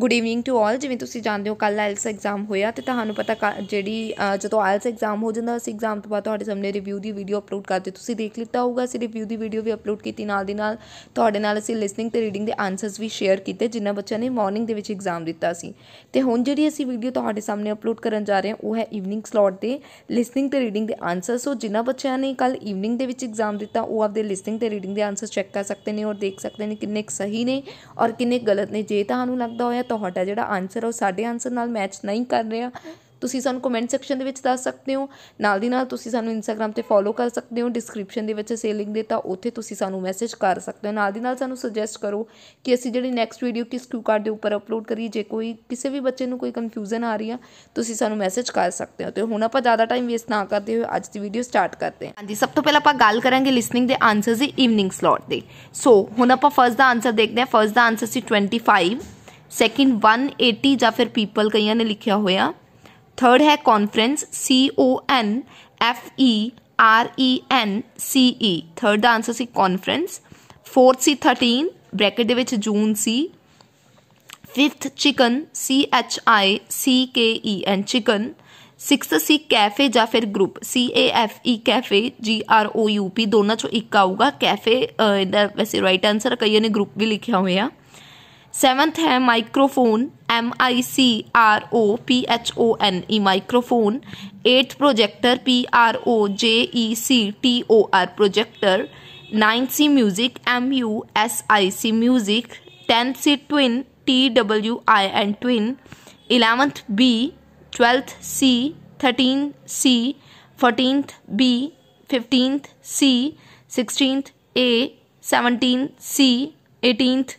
Good evening to all ਜਿਵੇਂ ਤੁਸੀਂ ਜਾਣਦੇ ਹੋ ਕੱਲ ਆਇਲਸ ਐਗਜ਼ਾਮ ਹੋਇਆ ਤੇ ਤੁਹਾਨੂੰ ਪਤਾ ਜਿਹੜੀ ਜਦੋਂ ਆਇਲਸ ਐਗਜ਼ਾਮ ਹੋ ਜਾਂਦਾ ਅਸੀਂ ਐਗਜ਼ਾਮ ਤੋਂ ਬਾਅਦ ਤੁਹਾਡੇ ਸਾਹਮਣੇ ਰਿਵਿਊ ਦੀ ਵੀਡੀਓ ਅਪਲੋਡ ਕਰਦੇ ਤੁਸੀਂ ਦੇਖ ਲਿੱਤਾ ਹੋਊਗਾ ਅਸੀਂ ਰਿਵਿਊ ਦੀ ਵੀਡੀਓ ਵੀ ਅਪਲੋਡ ਕੀਤੀ ਨਾਲ ਦੀ ਨਾਲ ਤੁਹਾਡੇ ਨਾਲ ਅਸੀਂ ਲਿਸਨਿੰਗ ਤੇ ਰੀਡਿੰਗ ਦੇ ਆਨਸਰਸ ਵੀ ਸ਼ੇਅਰ ਕੀਤੇ ਜਿਨ੍ਹਾਂ ਬੱਚਿਆਂ ਨੇ ਮਾਰਨਿੰਗ ਦੇ ਵਿੱਚ ਐਗਜ਼ਾਮ ਦਿੱਤਾ ਸੀ ਤੇ ਹੁਣ ਜਿਹੜੀ ਅਸੀਂ ਵੀਡੀਓ ਤੁਹਾਡੇ ਸਾਹਮਣੇ ਅਪਲੋਡ ਕਰਨ ਜਾ ਰਹੇ ਹਾਂ ਉਹ ਹੈ ਈਵਨਿੰਗ ਸਲੋਟ ਦੇ ਲਿਸਨਿੰਗ ਤੇ ਰੀਡਿੰਗ ਦੇ ਆਨਸਰ ਸੋ ਜਿਨ੍ਹਾਂ ਬੱਚਿਆਂ ਨੇ ਕੱਲ ਈਵਨਿੰਗ ਦੇ ਵਿੱਚ ਐਗਜ਼ਾਮ ਦਿੱਤਾ ਉਹ ਆਪਦੇ ਲਿਸਨਿੰਗ ਤੇ ਰੀਡਿੰਗ ਦੇ ਆਨਸਰ ਚੈੱਕ ਕਰ ਸਕਦੇ ਨੇ ਔਰ ਦੇਖ ਸਕਦੇ ਨੇ ਕਿੰਨੇ ਸਹੀ ਨੇ ਔਰ ਕਿੰਨੇ ਗਲਤ ਨੇ ਜੇ ਤੁਹਾਨੂੰ ਲੱਗਦਾ ਹੋਇਆ ਤੁਹਾਡਾ ਜਿਹੜਾ ਆਨਸਰ ਉਹ ਸਾਡੇ ਆਨਸਰ ਨਾਲ ਮੈਚ ਨਹੀਂ ਕਰ ਰਿਹਾ ਤੁਸੀਂ ਸਾਨੂੰ ਕਮੈਂਟ ਸੈਕਸ਼ਨ ਦੇ ਵਿੱਚ ਦੱਸ ਸਕਦੇ ਹੋ ਨਾਲ ਦੀ ਨਾਲ ਤੁਸੀਂ ਸਾਨੂੰ ਇੰਸਟਾਗ੍ਰam ਤੇ ਫੋਲੋ ਕਰ ਸਕਦੇ ਹੋ ਡਿਸਕ੍ਰਿਪਸ਼ਨ ਦੇ ਵਿੱਚ ਸੇ ਲਿੰਕ ਦਿੱਤਾ ਉੱਥੇ ਤੁਸੀਂ ਸਾਨੂੰ ਮੈਸੇਜ ਕਰ ਸਕਦੇ ਹੋ ਨਾਲ ਦੀ ਨਾਲ ਸਾਨੂੰ ਸੁਜੈਸਟ ਕਰੋ ਕਿ ਅਸੀਂ ਜਿਹੜੀ ਨੈਕਸਟ ਵੀਡੀਓ ਕਿਸ ਕਿਊ ਕਾਰਡ ਦੇ ਉੱਪਰ ਅਪਲੋਡ ਕਰੀਏ ਜੇ ਕੋਈ ਕਿਸੇ ਵੀ ਬੱਚੇ ਨੂੰ ਕੋਈ ਕਨਫਿਊਜ਼ਨ ਆ ਰਹੀ ਆ ਤੁਸੀਂ ਸਾਨੂੰ ਮੈਸੇਜ ਕਰ ਸਕਦੇ ਹੋ ਤੇ ਹੁਣ ਆਪਾਂ ਜ਼ਿਆਦਾ ਟਾਈਮ ਵੇਸਟ ਨਾ ਕਰਦੇ ਹੋਏ ਅੱਜ ਦੀ ਵੀਡੀਓ ਸਟਾਰਟ ਕਰਦੇ ਹਾਂ ਹਾਂਜੀ ਸਭ ਤੋਂ ਪਹਿਲਾਂ ਆਪਾਂ ਗੱਲ ਕਰਾਂਗੇ ਲਿਸਨਿੰਗ ਦੇ ਆਨਸਰਸ ਦੀ ਈਵਨਿੰਗ ਸਲੌਟ ਦੇ ਸੋ ਹੁਣ ਆਪਾਂ ਫਰਸਟ ਦਾ ਆਨਸਰ ਦੇਖਦੇ ਹਾਂ ਫਰਸਟ ਦਾ ਆਨਸਰ ਸੀ 25 ਸੈਕਿੰਡ 180 ਜਾਂ ਫਿਰ ਪੀਪਲ ਕਈਆਂ ਨੇ ਲਿਖਿਆ ਹੋਇਆ ਥਰਡ ਹੈ conference C O N F E R E N C E third ਦਾ ਆਨਸਰ ਸੀ ਕਾਨਫਰੰਸ फोर्थ सी थर्टीन ब्रैकेट ਦੇ ਵਿੱਚ ਜੂਨ ਸੀ fifth chicken C H I C K E N chicken sixth ਸੀ ਕੈਫੇ ਜਾਂ ਫਿਰ group C A F E cafe G R O U P ਦੋਨਾਂ ਚੋਂ ਇੱਕ ਆਊਗਾ ਕੈਫੇ ਇਹਦਾ ਵੈਸੇ ਰਾਈਟ ਆਨਸਰ ਕਈਆਂ ਨੇ ਗਰੁੱਪ ਵੀ ਲਿਖਿਆ ਹੋਇਆ सेवन्थ है microphone M I C R O P H O N E microphone eighth projector P R O J E C T O R projector ninth सी music M U S I C music tenth सी twin T W I N twin eleventh B twelfth C thirteen C fourteenth B fifteenth C sixteenth A seventeen C eighteenth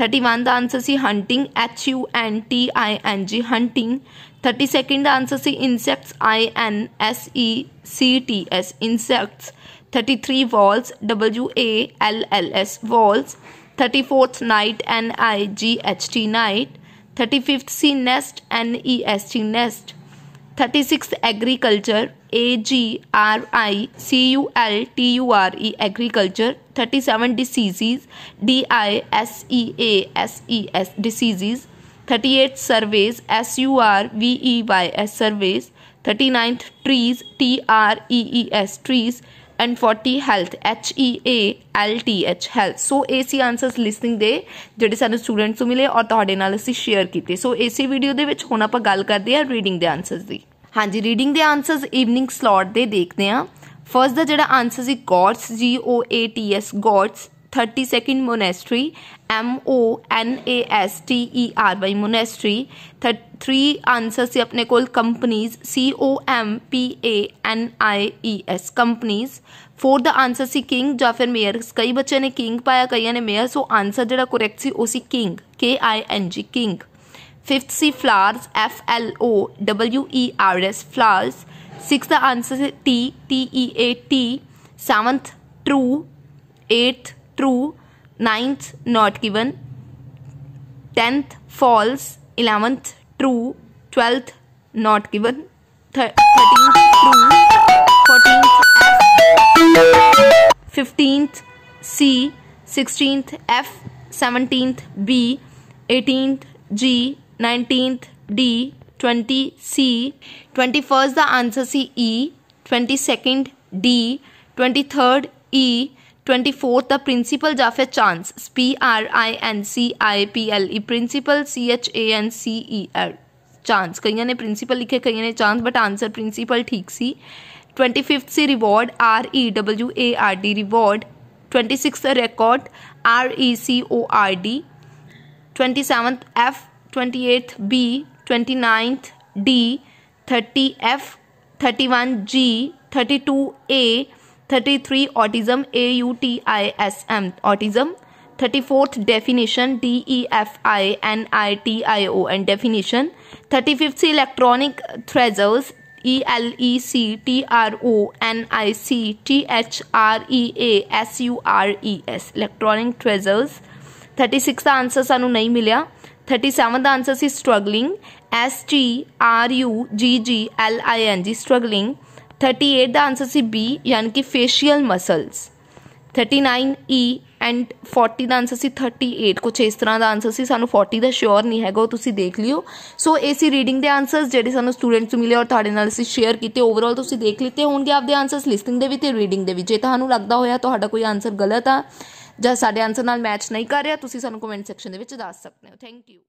thirty one the answer सी hunting H U N T I N G hunting thirty second answer सी insects I N S E C T S insects thirty three walls W A L L S walls thirty fourth night N I G H T night thirty fifth सी nest N E S T nest 36 agriculture A G R I C U L T U R E agriculture 37 diseases D I S E A S E S diseases 38 surveys S U R V E Y S surveys 39 trees T R E E S trees and 40 health H E A L T H health so ਇਹ ਸੀ answers listening ਦੇ ਜਿਹੜੇ ਸਾਨੂੰ students ਨੂੰ ਮਿਲੇ ਔਰ ਤੁਹਾਡੇ ਨਾਲ ਅਸੀਂ ਸ਼ੇਅਰ ਕੀਤੇ ਸੋ ਇਸੇ ਵੀਡੀਓ ਦੇ ਵਿੱਚ ਹੁਣ ਆਪਾਂ ਗੱਲ ਕਰਦੇ ਆ ਰੀਡਿੰਗ ਦੇ ਆਨਸਰਸ ਦੀ ਹਾਂਜੀ ਰੀਡਿੰਗ ਦੇ ਆਨਸਰਸ ਈਵਨਿੰਗ ਸਲੌਟ ਦੇ ਦੇਖਦੇ ਆ ਫਰਸਟ ਦਾ ਜਿਹੜਾ ਆਨਸਰ ਸੀ goats G O A T S goats 32nd monastery M O N A S T E R Y monastery three answer से अपने को companies C O M P A N I E S companies the answer सी king या फिर mayor कई बच्चे ने king पाया कई ने मेयर सो आंसर जो करैक्ट से उसी किंग के I N G king fifth सी flowers F L O W E R S flowers six answer T T E A T seventh true eight true ninth not given, tenth false, eleventh true, twelfth not given, thirteenth true, fourteenth F, fifteenth C, sixteenth F, seventeenth B, eighteenth G, nineteenth D, twenty C, twenty first the answer C E, twenty second D, twenty third E. Twenty fourth the principle जाफे chance P R I N C I P L E principle C H A N C E R. Chance कई ने principal लिखे कई ने chance but answer principle ठीक सी twenty fifth सी reward R E W A R D reward twenty six record R E C O R D twenty seventh F twenty eighth B twenty ninth D thirty F thirty one G thirty two A thirty three autism A U T I S M autism thirty fourth definition D E F I N I T I O N definition thirty fifth electronic थ्रेजर्स E L E C T R O N I C T H R E A S U R E S electronic treasures thirty six का answer सानू नहीं मिलया thirty seven का answer सी struggling S T R U G G L I N G struggling thirty eight the answer सी B यानी कि facial muscles thirty nine E and 40 ਦਾ ਆਨਸਰ ਸੀ 38 ਕੁਝ ਇਸ ਤਰ੍ਹਾਂ ਦਾ ਆਨਸਰ ਸੀ ਸਾਨੂੰ 40 ਦਾ ਸ਼ੋਰ ਨਹੀਂ ਹੈਗਾ ਉਹ ਤੁਸੀਂ ਦੇਖ ਲਿਓ ਸੋ ਇਹ ਸੀ ਰੀਡਿੰਗ ਦੇ ਆਨਸਰਸ ਜਿਹੜੇ ਸਾਨੂੰ ਸਟੂਡੈਂਟਸ ਨੂੰ ਮਿਲੇ ਔਰ ਤੁਹਾਡੇ ਨਾਲ ਅਸੀਂ ਸ਼ੇਅਰ ਕੀਤੇ ਓਵਰਆਲ ਤੁਸੀਂ ਦੇਖ ਲਿੱਤੇ ਹੋਣਗੇ ਆਪਦੇ ਆਨਸਰਸ ਲਿਸਨਿੰਗ ਦੇ ਵੀ ਤੇ ਰੀਡਿੰਗ ਦੇ ਵੀ ਜੇ ਤੁਹਾਨੂੰ ਲੱਗਦਾ ਹੋਇਆ ਤੁਹਾਡਾ ਕੋਈ ਆਨਸਰ ਗਲਤ ਆ ਜਾਂ ਸਾਡੇ ਆਨਸਰ ਨਾਲ ਮੈਚ ਨਹੀਂ ਕਰ ਰਿਹਾ ਤੁਸੀਂ ਸਾਨੂੰ ਕਮੈਂਟ ਸੈਕਸ਼ਨ ਦੇ ਵਿੱਚ ਦੱਸ ਸਕਦੇ ਹੋ ਥੈਂਕ ਯੂ